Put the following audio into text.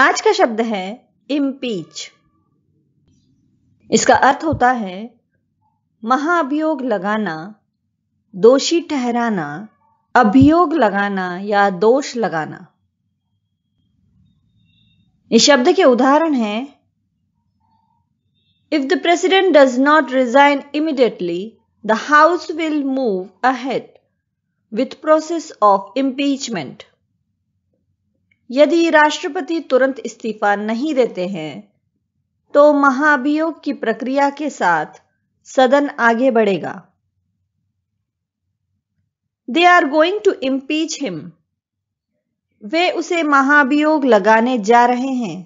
आज का शब्द है इम्पीच इसका अर्थ होता है महाअभियोग लगाना दोषी ठहराना अभियोग लगाना या दोष लगाना इस शब्द के उदाहरण हैं if the president does not resign immediately the house will move ahead with process of impeachment यदि राष्ट्रपति तुरंत इस्तीफा नहीं देते हैं तो महाभियोग की प्रक्रिया के साथ सदन आगे बढ़ेगा they are going to impeach him वे उसे महाभियोग लगाने जा रहे हैं